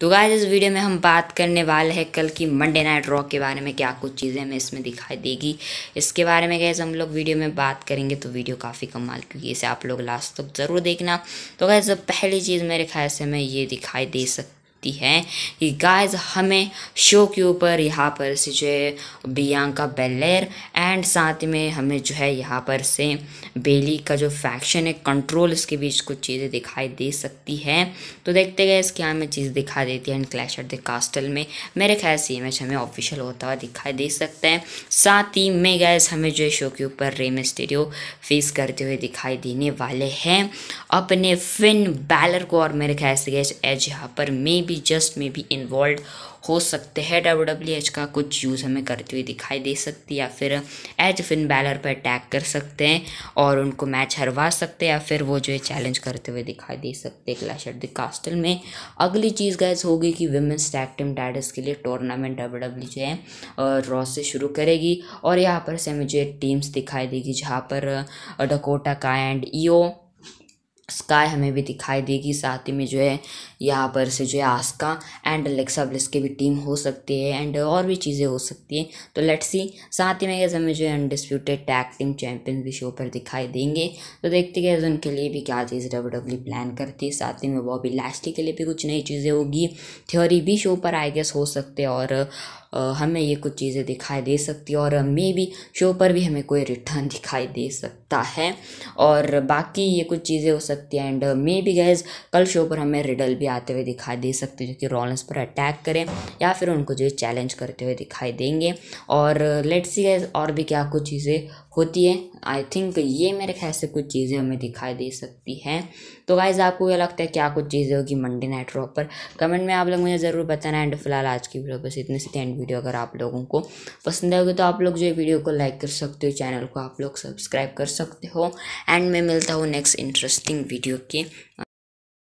तो गाइज इस वीडियो में हम बात करने वाले हैं कल की मंडे नाइट रॉक के बारे में क्या कुछ चीज़ें हमें इसमें दिखाई देगी इसके बारे में गैस हम लोग वीडियो में बात करेंगे तो वीडियो काफ़ी कमाल क्योंकि इसे आप लोग लास्ट तक ज़रूर देखना तो गैस पहली चीज़ मेरे ख्याल से हमें ये दिखाई दे सकती सकती है कि गाइस हमें शो के ऊपर यहाँ पर से जो है बियांका बेलेर एंड साथ में हमें जो है यहाँ पर से बेली का जो फैक्शन है कंट्रोल इसके बीच कुछ चीज़ें दिखाई दे सकती है तो देखते गए इसके यहाँ में चीज़ दिखा देती है and Clash at the Castle में मेरे ख्याल से इमेज हमें ऑफिशियल होता हुआ दिखाई दे सकता है साथ ही में गैस हमें जो है शो के ऊपर रेम स्टेडियो फेस करते हुए दिखाई देने वाले हैं अपने फिन बैलर को और मेरे ख्याल से गैस एज यहाँ पर maybe just maybe involve हो सकते हैं डब्ल्यू डब्ल्यू एच का कुछ यूज़ हमें करते हुए दिखाई दे सकती है या फिर एज फिन बैलर पर अटैक कर सकते हैं और उनको मैच हरवा सकते हैं या फिर वो जो है चैलेंज करते हुए दिखाई दे सकते हैं क्लैश एट द कास्टल में अगली चीज़ गैस होगी कि वुमेंस टैग टीम टाइटल्स के लिए टूर्नामेंट डब्ल्यू डब्ल्यू जो है रॉ से शुरू करेगी और यहाँ पर से मुझे टीम्स दिखाई देगी जहाँ पर डकोटा का एंड ईओ स्काई हमें भी दिखाई देगी साथ ही में जो है यहाँ पर से जो है आस्का एंड एलेक्सा ब्लिस की भी टीम हो सकती है एंड और भी चीज़ें हो सकती हैं तो लेट्स सी साथ ही में कैसे हमें जो है अनडिस्प्यूटेड टैग टीम चैम्पियंस भी शो पर दिखाई देंगे तो देखते गए उनके लिए भी क्या चीज़ डब्ल्यू डब्ल्यू प्लान करती है साथ ही में बॉबी लास्टी के लिए भी कुछ नई चीज़ें होगी थ्योरी भी शो पर आई गेस हो सकते हैं और हमें ये कुछ चीज़ें दिखाई दे सकती है और मे भी शो पर भी हमें कोई रिटर्न दिखाई दे सकता है और बाकी ये कुछ चीज़ें हो सकती हैं एंड मे भी गैज कल शो पर हमें रिडल भी भी आते हुए दिखाई दे सकते हैं जो कि रॉलिंस पर अटैक करें या फिर उनको जो है चैलेंज करते हुए दिखाई देंगे और लेट्स सी और भी क्या कुछ चीज़ें होती है आई थिंक ये मेरे ख्याल से कुछ चीज़ें हमें दिखाई दे सकती हैं तो गाइज आपको क्या लगता है क्या कुछ चीज़ें होगी मंडे नाइट रॉक पर कमेंट में आप लोग मुझे ज़रूर बताना एंड फिलहाल आज की वीडियो बस इतने से एंड वीडियो अगर आप लोगों को पसंद आएगी तो आप लोग जो है वीडियो को लाइक कर सकते हो चैनल को आप लोग सब्सक्राइब कर सकते हो एंड मैं मिलता हूँ नेक्स्ट इंटरेस्टिंग वीडियो के